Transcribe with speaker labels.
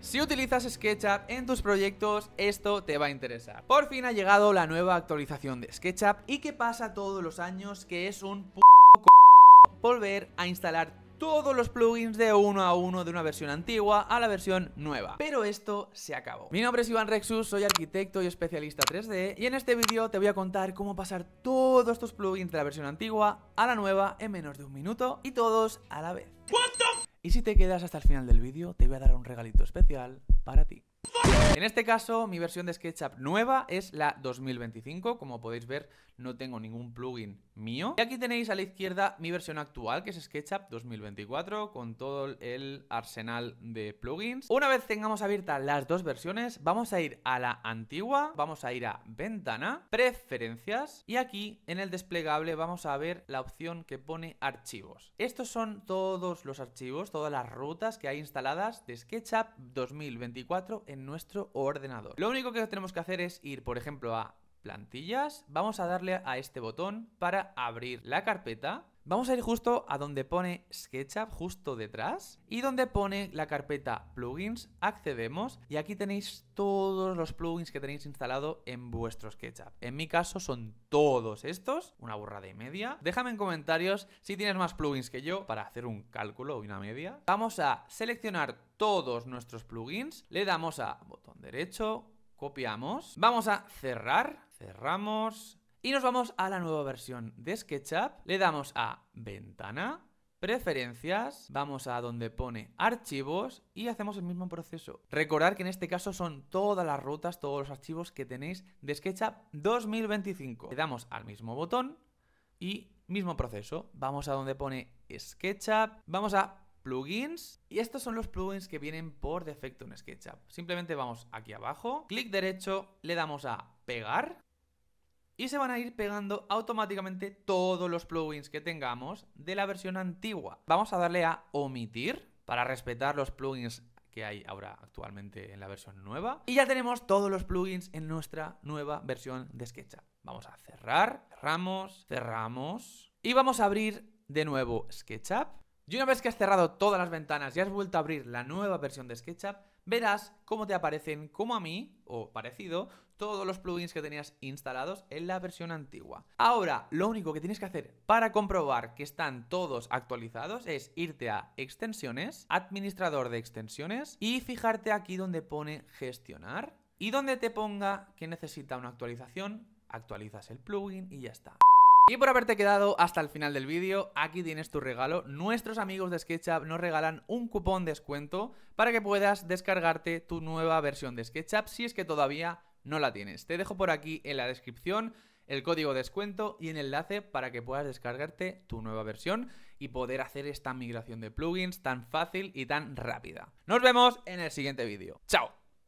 Speaker 1: Si utilizas SketchUp en tus proyectos, esto te va a interesar. Por fin ha llegado la nueva actualización de SketchUp y que pasa todos los años, que es un p volver a instalar todos los plugins de uno a uno de una versión antigua a la versión nueva. Pero esto se acabó. Mi nombre es Iván Rexus, soy arquitecto y especialista 3D y en este vídeo te voy a contar cómo pasar todos tus plugins de la versión antigua a la nueva en menos de un minuto y todos a la vez. Y si te quedas hasta el final del vídeo, te voy a dar un regalito especial para ti. En este caso, mi versión de SketchUp nueva es la 2025. Como podéis ver, no tengo ningún plugin mío. Y aquí tenéis a la izquierda mi versión actual, que es SketchUp 2024, con todo el arsenal de plugins. Una vez tengamos abiertas las dos versiones, vamos a ir a la antigua, vamos a ir a Ventana, Preferencias, y aquí en el desplegable vamos a ver la opción que pone Archivos. Estos son todos los archivos, todas las rutas que hay instaladas de SketchUp 2024 en nuestro ordenador. Lo único que tenemos que hacer es ir, por ejemplo, a plantillas, vamos a darle a este botón para abrir la carpeta Vamos a ir justo a donde pone SketchUp, justo detrás, y donde pone la carpeta plugins, accedemos, y aquí tenéis todos los plugins que tenéis instalado en vuestro SketchUp. En mi caso son todos estos, una burrada y media. Déjame en comentarios si tienes más plugins que yo para hacer un cálculo y una media. Vamos a seleccionar todos nuestros plugins, le damos a botón derecho, copiamos, vamos a cerrar, cerramos, y nos vamos a la nueva versión de SketchUp. Le damos a Ventana, Preferencias, vamos a donde pone Archivos y hacemos el mismo proceso. Recordar que en este caso son todas las rutas, todos los archivos que tenéis de SketchUp 2025. Le damos al mismo botón y mismo proceso. Vamos a donde pone SketchUp, vamos a plugins y estos son los plugins que vienen por defecto en SketchUp. Simplemente vamos aquí abajo, clic derecho, le damos a pegar y se van a ir pegando automáticamente todos los plugins que tengamos de la versión antigua. Vamos a darle a omitir para respetar los plugins que hay ahora actualmente en la versión nueva. Y ya tenemos todos los plugins en nuestra nueva versión de SketchUp. Vamos a cerrar, cerramos, cerramos. Y vamos a abrir de nuevo SketchUp. Y una vez que has cerrado todas las ventanas y has vuelto a abrir la nueva versión de SketchUp, verás cómo te aparecen, como a mí, o parecido, todos los plugins que tenías instalados en la versión antigua. Ahora, lo único que tienes que hacer para comprobar que están todos actualizados es irte a extensiones, administrador de extensiones y fijarte aquí donde pone gestionar y donde te ponga que necesita una actualización, actualizas el plugin y ya está. Y por haberte quedado hasta el final del vídeo, aquí tienes tu regalo. Nuestros amigos de SketchUp nos regalan un cupón de descuento para que puedas descargarte tu nueva versión de SketchUp si es que todavía no la tienes. Te dejo por aquí en la descripción el código descuento y el enlace para que puedas descargarte tu nueva versión y poder hacer esta migración de plugins tan fácil y tan rápida. Nos vemos en el siguiente vídeo. ¡Chao!